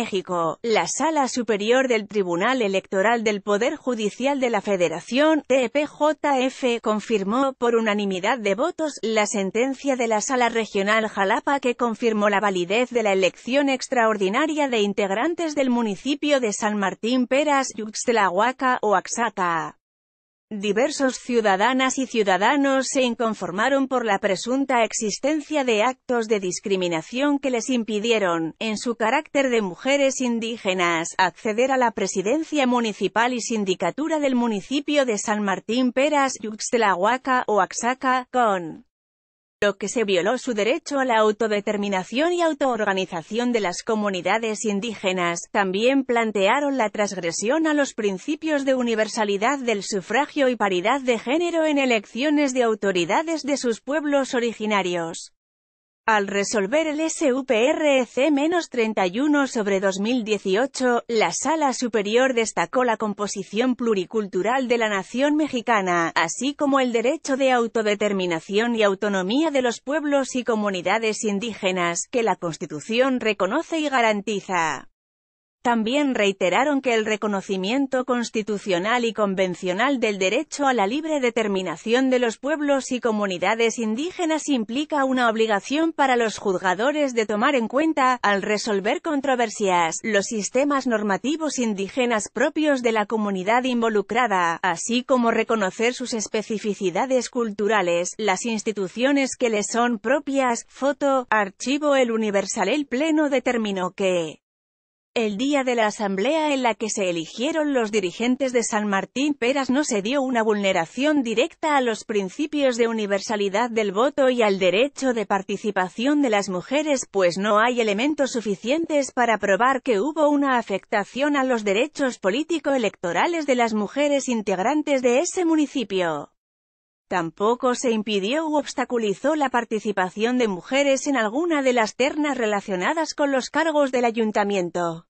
México, la Sala Superior del Tribunal Electoral del Poder Judicial de la Federación, TPJF, confirmó, por unanimidad de votos, la sentencia de la Sala Regional Jalapa que confirmó la validez de la elección extraordinaria de integrantes del municipio de San Martín Peras, Yuxtlahuaca, Oaxaca. Diversos ciudadanas y ciudadanos se inconformaron por la presunta existencia de actos de discriminación que les impidieron, en su carácter de mujeres indígenas, acceder a la presidencia municipal y sindicatura del municipio de San Martín Peras, Yuxtlahuaca Oaxaca, con lo que se violó su derecho a la autodeterminación y autoorganización de las comunidades indígenas, también plantearon la transgresión a los principios de universalidad del sufragio y paridad de género en elecciones de autoridades de sus pueblos originarios. Al resolver el SUPRC-31 sobre 2018, la Sala Superior destacó la composición pluricultural de la nación mexicana, así como el derecho de autodeterminación y autonomía de los pueblos y comunidades indígenas, que la Constitución reconoce y garantiza. También reiteraron que el reconocimiento constitucional y convencional del derecho a la libre determinación de los pueblos y comunidades indígenas implica una obligación para los juzgadores de tomar en cuenta, al resolver controversias, los sistemas normativos indígenas propios de la comunidad involucrada, así como reconocer sus especificidades culturales, las instituciones que les son propias. Foto, archivo El Universal El Pleno determinó que el día de la asamblea en la que se eligieron los dirigentes de San Martín Peras no se dio una vulneración directa a los principios de universalidad del voto y al derecho de participación de las mujeres pues no hay elementos suficientes para probar que hubo una afectación a los derechos político-electorales de las mujeres integrantes de ese municipio. Tampoco se impidió u obstaculizó la participación de mujeres en alguna de las ternas relacionadas con los cargos del ayuntamiento.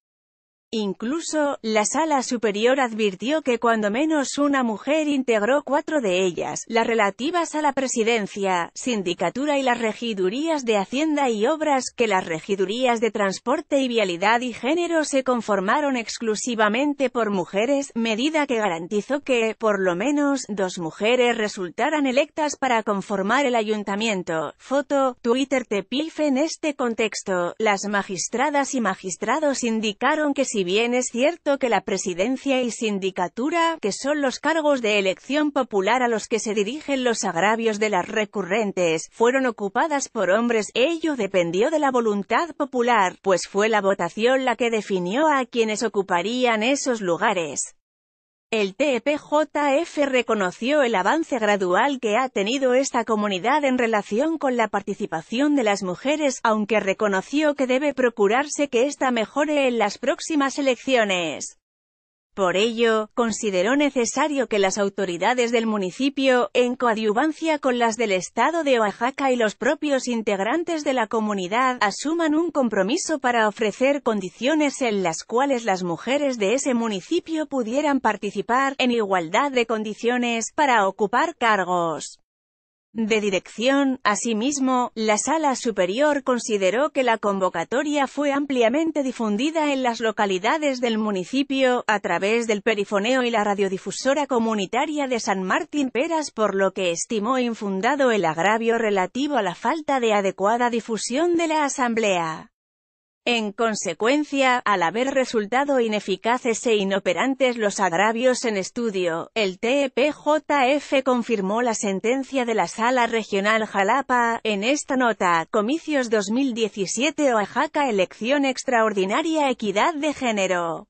Incluso, la sala superior advirtió que cuando menos una mujer integró cuatro de ellas, las relativas a la presidencia, sindicatura y las regidurías de Hacienda y Obras, que las regidurías de Transporte y Vialidad y Género se conformaron exclusivamente por mujeres, medida que garantizó que, por lo menos, dos mujeres resultaran electas para conformar el ayuntamiento. Foto, Twitter pilfe en este contexto, las magistradas y magistrados indicaron que si bien es cierto que la presidencia y sindicatura, que son los cargos de elección popular a los que se dirigen los agravios de las recurrentes, fueron ocupadas por hombres, ello dependió de la voluntad popular, pues fue la votación la que definió a quienes ocuparían esos lugares. El TPJF reconoció el avance gradual que ha tenido esta comunidad en relación con la participación de las mujeres, aunque reconoció que debe procurarse que esta mejore en las próximas elecciones. Por ello, consideró necesario que las autoridades del municipio, en coadyuvancia con las del Estado de Oaxaca y los propios integrantes de la comunidad, asuman un compromiso para ofrecer condiciones en las cuales las mujeres de ese municipio pudieran participar, en igualdad de condiciones, para ocupar cargos de dirección. Asimismo, la sala superior consideró que la convocatoria fue ampliamente difundida en las localidades del municipio, a través del perifoneo y la radiodifusora comunitaria de San Martín Peras, por lo que estimó infundado el agravio relativo a la falta de adecuada difusión de la asamblea. En consecuencia, al haber resultado ineficaces e inoperantes los agravios en estudio, el TEPJF confirmó la sentencia de la Sala Regional Jalapa, en esta nota, Comicios 2017 Oaxaca Elección Extraordinaria Equidad de Género.